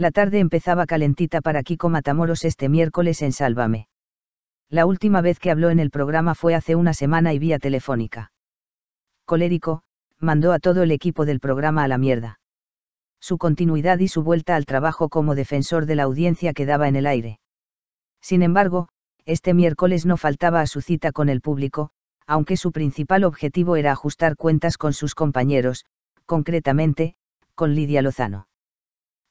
La tarde empezaba calentita para Kiko Matamoros este miércoles en Sálvame. La última vez que habló en el programa fue hace una semana y vía telefónica. Colérico, mandó a todo el equipo del programa a la mierda. Su continuidad y su vuelta al trabajo como defensor de la audiencia quedaba en el aire. Sin embargo, este miércoles no faltaba a su cita con el público, aunque su principal objetivo era ajustar cuentas con sus compañeros, concretamente, con Lidia Lozano.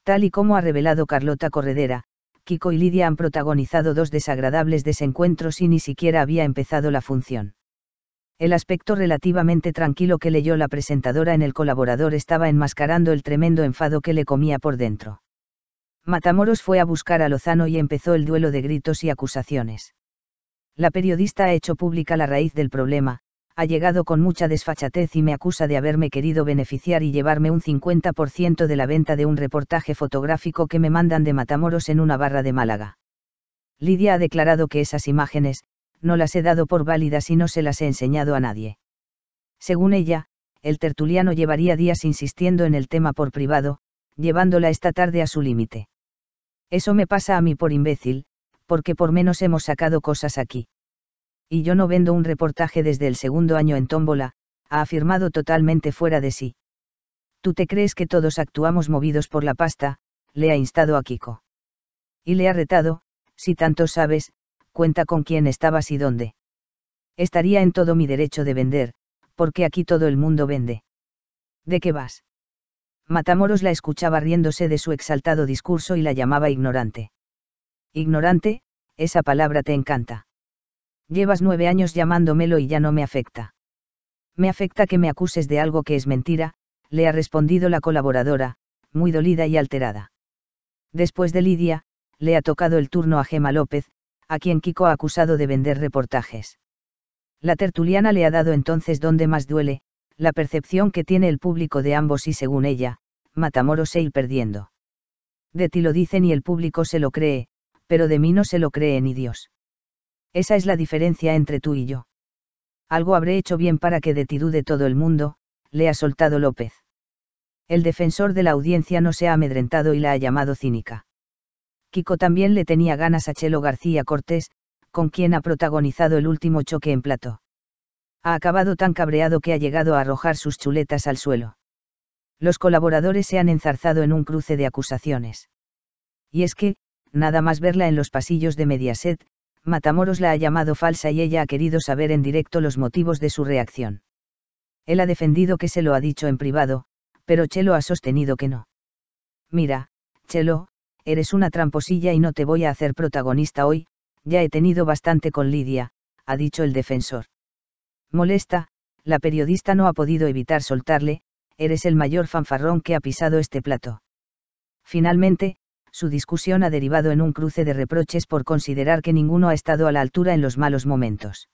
Tal y como ha revelado Carlota Corredera, Kiko y Lidia han protagonizado dos desagradables desencuentros y ni siquiera había empezado la función. El aspecto relativamente tranquilo que leyó la presentadora en el colaborador estaba enmascarando el tremendo enfado que le comía por dentro. Matamoros fue a buscar a Lozano y empezó el duelo de gritos y acusaciones. La periodista ha hecho pública la raíz del problema, ha llegado con mucha desfachatez y me acusa de haberme querido beneficiar y llevarme un 50% de la venta de un reportaje fotográfico que me mandan de Matamoros en una barra de Málaga. Lidia ha declarado que esas imágenes, no las he dado por válidas y no se las he enseñado a nadie. Según ella, el tertuliano llevaría días insistiendo en el tema por privado, llevándola esta tarde a su límite. Eso me pasa a mí por imbécil, porque por menos hemos sacado cosas aquí y yo no vendo un reportaje desde el segundo año en tómbola, ha afirmado totalmente fuera de sí. Tú te crees que todos actuamos movidos por la pasta, le ha instado a Kiko. Y le ha retado, si tanto sabes, cuenta con quién estabas y dónde. Estaría en todo mi derecho de vender, porque aquí todo el mundo vende. ¿De qué vas? Matamoros la escuchaba riéndose de su exaltado discurso y la llamaba ignorante. Ignorante, esa palabra te encanta. Llevas nueve años llamándomelo y ya no me afecta. Me afecta que me acuses de algo que es mentira, le ha respondido la colaboradora, muy dolida y alterada. Después de Lidia, le ha tocado el turno a Gema López, a quien Kiko ha acusado de vender reportajes. La tertuliana le ha dado entonces donde más duele, la percepción que tiene el público de ambos y según ella, Matamoros se ir perdiendo. De ti lo dicen y el público se lo cree, pero de mí no se lo cree ni Dios. Esa es la diferencia entre tú y yo. Algo habré hecho bien para que de ti dude todo el mundo, le ha soltado López. El defensor de la audiencia no se ha amedrentado y la ha llamado cínica. Kiko también le tenía ganas a Chelo García Cortés, con quien ha protagonizado el último choque en plato. Ha acabado tan cabreado que ha llegado a arrojar sus chuletas al suelo. Los colaboradores se han enzarzado en un cruce de acusaciones. Y es que, nada más verla en los pasillos de Mediaset, Matamoros la ha llamado falsa y ella ha querido saber en directo los motivos de su reacción. Él ha defendido que se lo ha dicho en privado, pero Chelo ha sostenido que no. Mira, Chelo, eres una tramposilla y no te voy a hacer protagonista hoy, ya he tenido bastante con Lidia, ha dicho el defensor. Molesta, la periodista no ha podido evitar soltarle, eres el mayor fanfarrón que ha pisado este plato. Finalmente, su discusión ha derivado en un cruce de reproches por considerar que ninguno ha estado a la altura en los malos momentos.